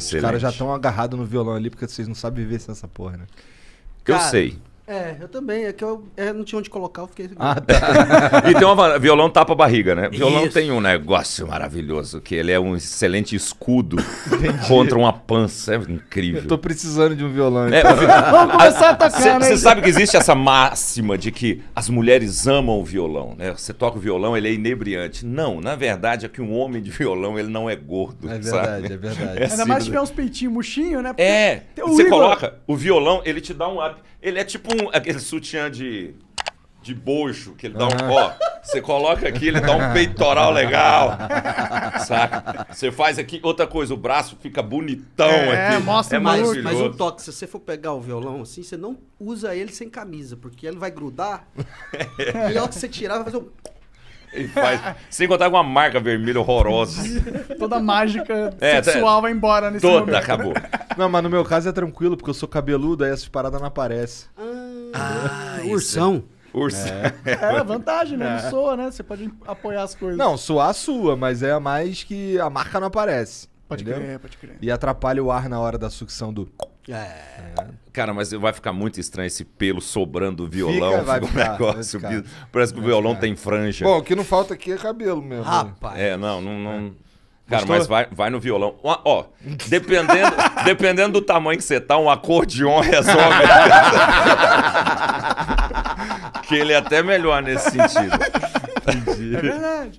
Excelente. Os caras já estão agarrados no violão ali porque vocês não sabem viver sem essa porra, né? Eu sei. É, eu também. É que eu, é, não tinha onde colocar, eu fiquei. Ah, tá. e tem uma violão tapa barriga, né? Violão Isso. tem um negócio maravilhoso, que ele é um excelente escudo contra uma pança. É incrível. Eu tô precisando de um violão. É, então. Vamos começar a atacar, cê, né? Você então? sabe que existe essa máxima de que as mulheres amam o violão, né? Você toca o violão, ele é inebriante. Não, na verdade é que um homem de violão, ele não é gordo. É verdade, sabe? é verdade. É Ainda mais se assim, tiver uns peitinhos murchinhos, né? Porque é. Você coloca o violão, ele te dá um up. Ele é tipo um um, aquele sutiã de, de bojo, que ele dá um. Ah. Ó, você coloca aqui, ele dá um peitoral legal. Saca? Você faz aqui. Outra coisa, o braço fica bonitão é, aqui. Mostra é, mostra mais um toque. Se você for pegar o violão assim, você não usa ele sem camisa, porque ele vai grudar. e que você tirar, vai fazer um. faz, sem contar com uma marca vermelha horrorosa. Toda a mágica é, sexual vai embora nesse toda momento. Toda acabou. Não, mas no meu caso é tranquilo, porque eu sou cabeludo, aí essas paradas não aparecem. Ah. Ah, é Ursão. Ursão. É. é a vantagem, né? É. soa, né? Você pode apoiar as coisas. Não, soar sua, mas é a mais que a marca não aparece. Pode entendeu? crer, pode crer. E atrapalha o ar na hora da sucção do. É. é. Cara, mas vai ficar muito estranho esse pelo sobrando do violão. Fica, vai ficar, um negócio. Vai ficar. Parece que o violão tem franja. Bom, o que não falta aqui é cabelo mesmo. Rapaz. Né? É, não, não. não... É. Cara, Gostou? mas vai, vai no violão. Ó, ó dependendo, dependendo do tamanho que você tá, um acordeon resolve. que ele é até melhor nesse sentido. Entendi. É verdade.